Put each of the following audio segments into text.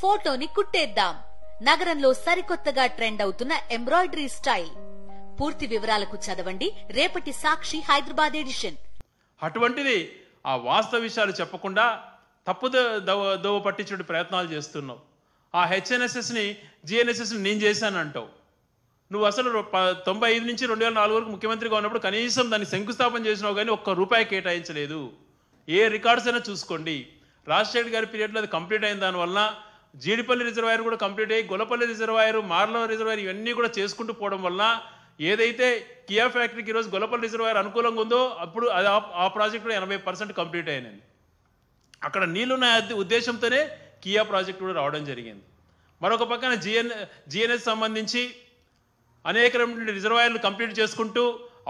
ఫోటోని కుట్టేద్దాం నగరంలో సరికొత్తగా ట్రెండ్ అవుతున్న ఎంబ్రాయిడరీ స్టైల్ పూర్తి వివరాలకు చదవండి రేపటి సాక్షి హైదరాబాద్ ఎడిషన్ అటువంటిది ఆ వాస్తవ విషయాలు చెప్పకుండా తప్పు దోవ పట్టించే ప్రయత్నాలు చేస్తున్నావు ఆ హెచ్ఎన్ఎస్ఎస్ని ని నేను చేశాను అంటావు నువ్వు అసలు తొంభై ఐదు నుంచి రెండు వేల నాలుగు వరకు ముఖ్యమంత్రిగా ఉన్నప్పుడు కనీసం దాన్ని శంకుస్థాపన చేసినావు కానీ ఒక్క రూపాయి కేటాయించలేదు ఏ రికార్డ్స్ అయినా చూసుకోండి రాజశేఖర్ గారి పీరియడ్లో అది కంప్లీట్ అయిన దానివల్ల జీడిపల్లి రిజర్వాయర్ కూడా కంప్లీట్ అయ్యి గొలపల్లి రిజర్వాయర్ మార్లో రిజర్వాయర్ ఇవన్నీ కూడా చేసుకుంటూ పోవడం వల్ల ఏదైతే కియా ఫ్యాక్టరీకి ఈరోజు గొలపల్లి రిజర్వాయర్ అనుకూలంగా ఉందో అప్పుడు అది ఆ ప్రాజెక్ట్ ఎనభై పర్సెంట్ కంప్లీట్ అయినది అక్కడ ఉన్న ఉద్దేశంతోనే కియా ప్రాజెక్ట్ కూడా రావడం జరిగింది మరొక పక్కన జిఎన్ జిఎన్ఎస్ సంబంధించి అనేక రిజర్వాయర్లు కంప్లీట్ చేసుకుంటూ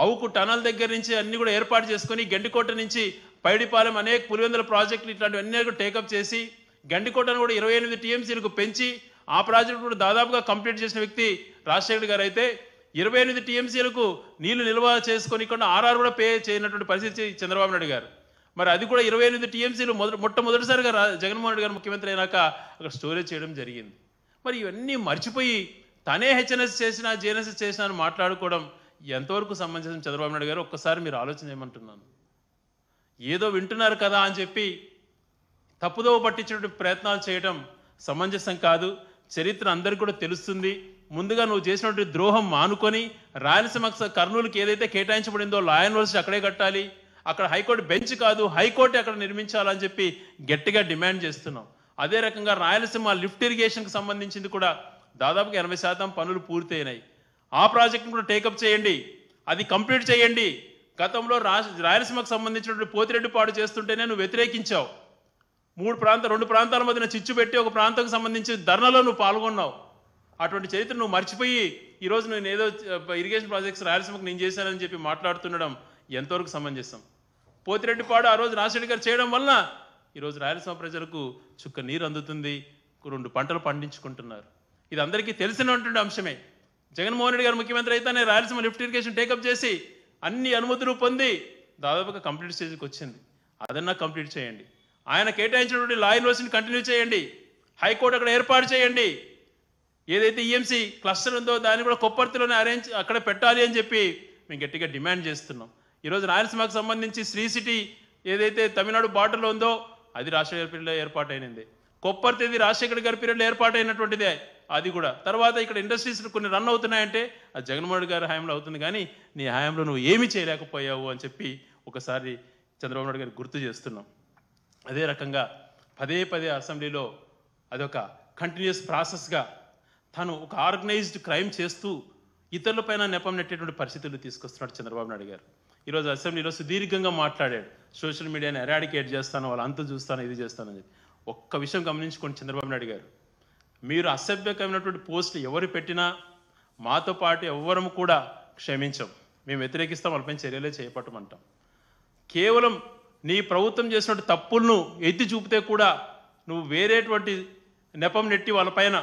అవుకు టనల్ దగ్గర నుంచి అన్ని కూడా ఏర్పాటు చేసుకొని గెండికోట నుంచి పైడిపాలెం అనేక పులివెందుల ప్రాజెక్టులు ఇట్లాంటివన్నీ కూడా టేకప్ చేసి గండికోటను కూడా ఇరవై ఎనిమిది టీఎంసీలకు పెంచి ఆ ప్రాజెక్టు కూడా దాదాపుగా కంప్లీట్ చేసిన వ్యక్తి రాజశేఖర్ గారు అయితే ఇరవై ఎనిమిది టీఎంసీలకు నీళ్లు నిల్వ చేసుకొని కొన్ని ఆర్ఆర్ కూడా పే చేయనటువంటి పరిస్థితి చంద్రబాబు నాయుడు గారు మరి అది కూడా ఇరవై ఎనిమిది టీఎంసీలు మొదటి మొట్టమొదటిసారిగా జగన్మోహన్ రెడ్డి గారు ముఖ్యమంత్రి అయినాక అక్కడ స్టోరేజ్ చేయడం జరిగింది మరి ఇవన్నీ మర్చిపోయి తనే హెచ్ఎన్ఎస్ చేసినా జేఎన్ఎస్ చేసినా అని మాట్లాడుకోవడం ఎంతవరకు సంబంధించిన చంద్రబాబు నాయుడు గారు ఒక్కసారి మీరు ఆలోచన చేయమంటున్నాను ఏదో వింటున్నారు కదా అని చెప్పి తప్పుదోవ పట్టించినటువంటి ప్రయత్నాలు చేయటం సమంజసం కాదు చరిత్ర అందరికీ కూడా తెలుస్తుంది ముందుగా నువ్వు చేసినటువంటి ద్రోహం మానుకొని రాయలసీమ కర్నూలుకి ఏదైతే కేటాయించబడిందో లాయన్ యూనివర్సిటీ అక్కడే కట్టాలి అక్కడ హైకోర్టు బెంచ్ కాదు హైకోర్టు అక్కడ నిర్మించాలని చెప్పి గట్టిగా డిమాండ్ చేస్తున్నాం అదే రకంగా రాయలసీమ లిఫ్ట్ ఇరిగేషన్కి సంబంధించింది కూడా దాదాపుగా ఎనభై శాతం పనులు పూర్తయినాయి ఆ ప్రాజెక్టును కూడా టేకప్ చేయండి అది కంప్లీట్ చేయండి గతంలో రాయలసీమకు సంబంధించినటువంటి పోతిరెడ్డి పాడు చేస్తుంటేనే నువ్వు వ్యతిరేకించావు మూడు ప్రాంత రెండు ప్రాంతాల మధ్యన చిచ్చు పెట్టి ఒక ప్రాంతంకు సంబంధించి ధర్నలో నువ్వు పాల్గొన్నావు అటువంటి చరిత్ర నువ్వు మర్చిపోయి ఈరోజు నేను ఏదో ఇరిగేషన్ ప్రాజెక్ట్స్ రాయలసీమకు నేను చేశానని చెప్పి మాట్లాడుతుండడం ఎంతవరకు సమంజసం పోతిరెడ్డిపాడు ఆ రోజు రాజశేఖర్ గారు చేయడం వలన ఈరోజు రాయలసీమ ప్రజలకు చుక్క నీరు అందుతుంది రెండు పంటలు పండించుకుంటున్నారు ఇది అందరికీ తెలిసినటువంటి అంశమే జగన్మోహన్ రెడ్డి గారు ముఖ్యమంత్రి అయితేనే రాయలసీమ లిఫ్ట్ ఇరిగేషన్ టేకప్ చేసి అన్ని అనుమతులు పొంది దాదాపుగా కంప్లీట్ స్టేజ్కి వచ్చింది అదన్నా కంప్లీట్ చేయండి ఆయన కేటాయించినటువంటి లా యూనివర్సిటీని కంటిన్యూ చేయండి హైకోర్టు అక్కడ ఏర్పాటు చేయండి ఏదైతే ఈఎంసీ e క్లస్టర్ ఉందో దాన్ని కూడా కొప్పర్తిలోనే అరేంజ్ అక్కడ పెట్టాలి అని చెప్పి మేము గట్టిగా డిమాండ్ చేస్తున్నాం ఈరోజు రాయలసీమకు సంబంధించి శ్రీ సిటీ ఏదైతే తమిళనాడు బార్డర్లో ఉందో అది రాష్ట్ర ఏర్పీరియడ్లో ఏర్పాటైనది కొప్పర్తిది రాజశేఖర్ గారి పీరియడ్లో ఏర్పాటైనటువంటిదే అది కూడా తర్వాత ఇక్కడ ఇండస్ట్రీస్ కొన్ని రన్ అవుతున్నాయంటే అది జగన్మోహన్ గారి హయాంలో అవుతుంది కానీ నీ హయాంలో నువ్వు ఏమీ చేయలేకపోయావు అని చెప్పి ఒకసారి చంద్రబాబు నాయుడు గారు గుర్తు చేస్తున్నాం అదే రకంగా పదే పదే అసెంబ్లీలో అదొక కంటిన్యూస్ ప్రాసెస్గా తను ఒక ఆర్గనైజ్డ్ క్రైమ్ చేస్తూ ఇతరులపైన నెపం నెట్టేటువంటి పరిస్థితులు తీసుకొస్తున్నాడు చంద్రబాబు నాయుడు గారు ఈరోజు అసెంబ్లీలో సుదీర్ఘంగా మాట్లాడాడు సోషల్ మీడియాని ఎరాడికేట్ చేస్తాను వాళ్ళు అంత చూస్తాను ఇది చేస్తాను అని ఒక్క విషయం గమనించుకోండి చంద్రబాబు నాయుడు గారు మీరు అసభ్యకమైనటువంటి పోస్టులు ఎవరు పెట్టినా మాతో పాటు ఎవ్వరము కూడా క్షమించం మేము వ్యతిరేకిస్తాం వాళ్ళపైన చర్యలే చేపట్టమంటాం కేవలం నీ ప్రభుత్వం చేసినట్టు తప్పులను ఎత్తి చూపితే కూడా నువ్వు వేరేటువంటి నెపం నెట్టి వాళ్ళపైన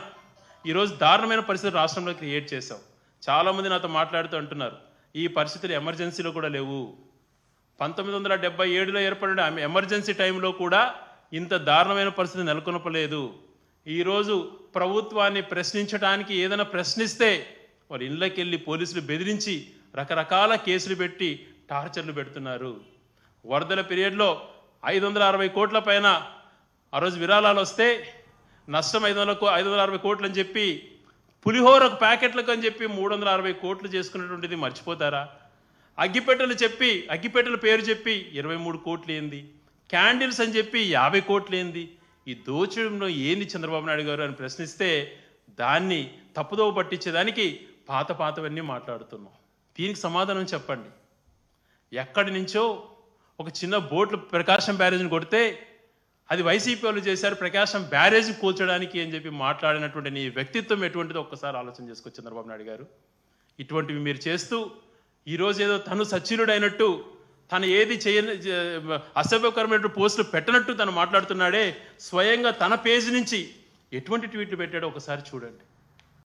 ఈరోజు దారుణమైన పరిస్థితి రాష్ట్రంలో క్రియేట్ చేశావు చాలామంది నాతో మాట్లాడుతూ అంటున్నారు ఈ పరిస్థితులు ఎమర్జెన్సీలో కూడా లేవు పంతొమ్మిది వందల డెబ్బై ఏడులో ఏర్పడిన ఎమర్జెన్సీ టైంలో కూడా ఇంత దారుణమైన పరిస్థితి నెలకొనపలేదు ఈరోజు ప్రభుత్వాన్ని ప్రశ్నించడానికి ఏదైనా ప్రశ్నిస్తే వాళ్ళు ఇళ్ళకెళ్ళి పోలీసులు బెదిరించి రకరకాల కేసులు పెట్టి టార్చర్లు పెడుతున్నారు వరదల పీరియడ్లో ఐదు వందల అరవై కోట్ల పైన ఆ రోజు విరాళాలు వస్తే నష్టం ఐదు వందల ఐదు వందల అరవై కోట్లు అని చెప్పి పులిహోరకు ప్యాకెట్లకు అని చెప్పి మూడు వందల అరవై కోట్లు చేసుకున్నటువంటిది మర్చిపోతారా అగ్గిపెట్టెలు చెప్పి అగ్గిపెట్టెల పేరు చెప్పి ఇరవై మూడు కోట్లు ఏంది క్యాండిల్స్ అని చెప్పి యాభై కోట్లు ఏంది ఈ దోచడంలో ఏంది చంద్రబాబు నాయుడు గారు అని ప్రశ్నిస్తే దాన్ని తప్పుదోవ పట్టించేదానికి పాత పాతవన్నీ మాట్లాడుతున్నాం దీనికి సమాధానం చెప్పండి ఎక్కడి నుంచో ఒక చిన్న బోట్లు ప్రకాశం బ్యారేజ్ని కొడితే అది వైసీపీ వాళ్ళు చేశారు ప్రకాశం బ్యారేజ్ కూల్చడానికి అని చెప్పి మాట్లాడినటువంటి నీ వ్యక్తిత్వం ఎటువంటిది ఒక్కసారి ఆలోచన చేసుకో చంద్రబాబు నాయుడు గారు ఇటువంటివి మీరు చేస్తూ ఈరోజు ఏదో తను సచ్చినుడైనట్టు తను ఏది చేయని అసభ్యకరమైన పోస్టులు పెట్టనట్టు తను మాట్లాడుతున్నాడే స్వయంగా తన పేజ్ నుంచి ఎటువంటి ట్వీట్లు పెట్టాడో ఒకసారి చూడండి